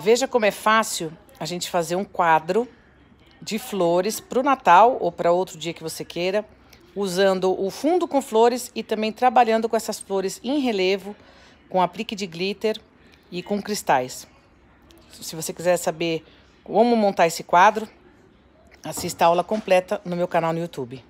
Veja como é fácil a gente fazer um quadro de flores para o Natal ou para outro dia que você queira, usando o fundo com flores e também trabalhando com essas flores em relevo, com aplique de glitter e com cristais. Se você quiser saber como montar esse quadro, assista a aula completa no meu canal no YouTube.